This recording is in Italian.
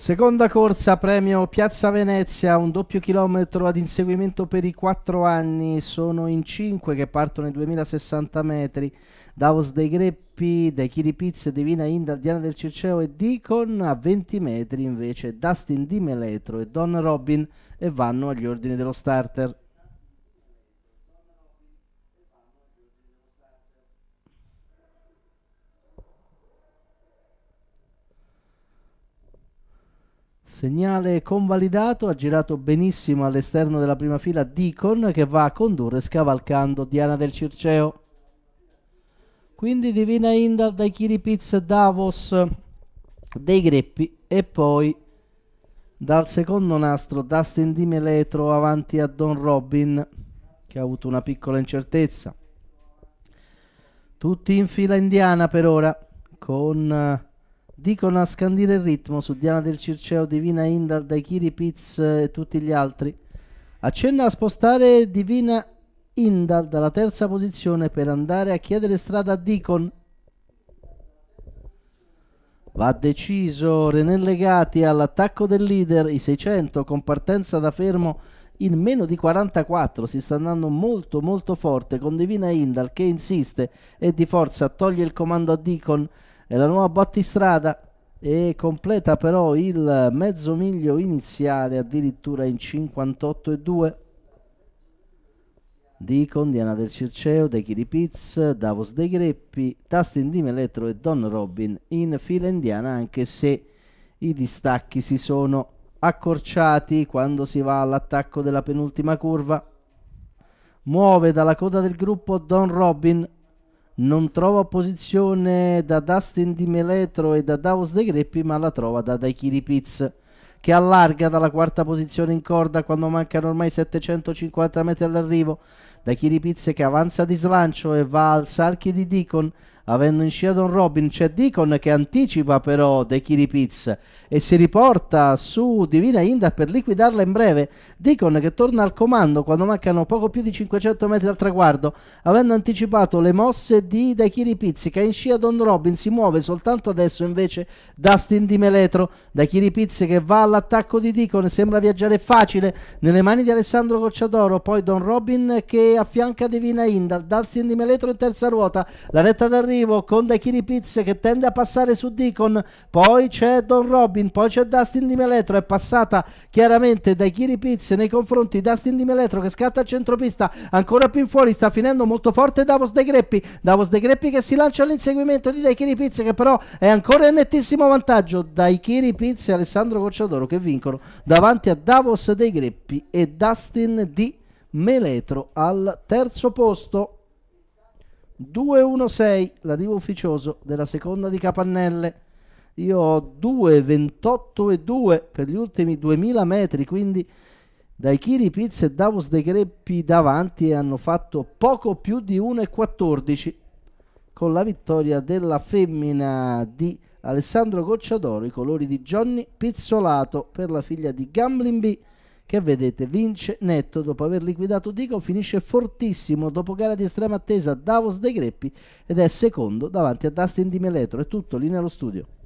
Seconda corsa, premio Piazza Venezia, un doppio chilometro ad inseguimento per i quattro anni, sono in cinque che partono i 2060 metri, Davos dei Greppi, dei Chiripiz, Divina Inda, Diana del Circeo e Deacon, a 20 metri invece Dustin Di Meletro e Don Robin e vanno agli ordini dello starter. Segnale convalidato, ha girato benissimo all'esterno della prima fila Deacon che va a condurre scavalcando Diana del Circeo. Quindi Divina Indal dai Kiripiz Davos dei Greppi e poi dal secondo nastro Dustin Di Meletro avanti a Don Robin che ha avuto una piccola incertezza. Tutti in fila indiana per ora con dicono a scandire il ritmo su Diana del Circeo, Divina Indar, Daikiri, Piz eh, e tutti gli altri. Accenna a spostare Divina Indal dalla terza posizione per andare a chiedere strada a Dicon. Va deciso René Legati all'attacco del leader, i 600 con partenza da fermo in meno di 44 si sta andando molto molto forte con Divina Indal che insiste e di forza toglie il comando a Deacon è la nuova battistrada e completa però il mezzo miglio iniziale addirittura in 58,2 di Condiana del Circeo, De Chiripiz, Davos De Greppi, Dustin Di Elettro e Don Robin in fila indiana anche se i distacchi si sono accorciati quando si va all'attacco della penultima curva. Muove dalla coda del gruppo Don Robin non trova posizione da Dustin Di Meletro e da Davos De Greppi, ma la trova da Daikiri Pitts che allarga dalla quarta posizione in corda quando mancano ormai 750 metri all'arrivo da Chiripizze che avanza di slancio e va al sarchi di Deacon avendo in scia Don Robin c'è Deacon che anticipa però De Chiripiz e si riporta su Divina Inda per liquidarla in breve Deacon che torna al comando quando mancano poco più di 500 metri al traguardo avendo anticipato le mosse di De Chiripiz che in scia Don Robin si muove soltanto adesso invece Dustin Di Meletro De Chiripiz che va all'attacco di Deacon sembra viaggiare facile nelle mani di Alessandro Cocciadoro poi Don Robin che che affianca Divina Indal, Dalsin di Meletro in terza ruota, la retta d'arrivo con Daikiri Piz che tende a passare su Deacon, poi c'è Don Robin, poi c'è Dustin di Meletro, è passata chiaramente Daichiri Piz nei confronti di Dustin di Meletro che scatta a centropista, ancora più in fuori, sta finendo molto forte Davos De Greppi, Davos De Greppi che si lancia all'inseguimento di Daikiri Piz che però è ancora in nettissimo vantaggio, Daichiri Piz e Alessandro Cocciadoro che vincono davanti a Davos De Greppi e Dustin di Meletro. Meletro al terzo posto. 2-1-6, l'arrivo ufficioso della seconda di Capannelle. Io ho 2-28 e 2 per gli ultimi 2000 metri, quindi dai Kiri Piz e Davos De Greppi davanti hanno fatto poco più di 1,14 con la vittoria della femmina di Alessandro Gocciadoro, i colori di Johnny Pizzolato per la figlia di Gambling B che vedete vince netto dopo aver liquidato Dico, finisce fortissimo dopo gara di estrema attesa a Davos dei Greppi ed è secondo davanti a Dustin Di Meletro. È tutto, lì nello studio.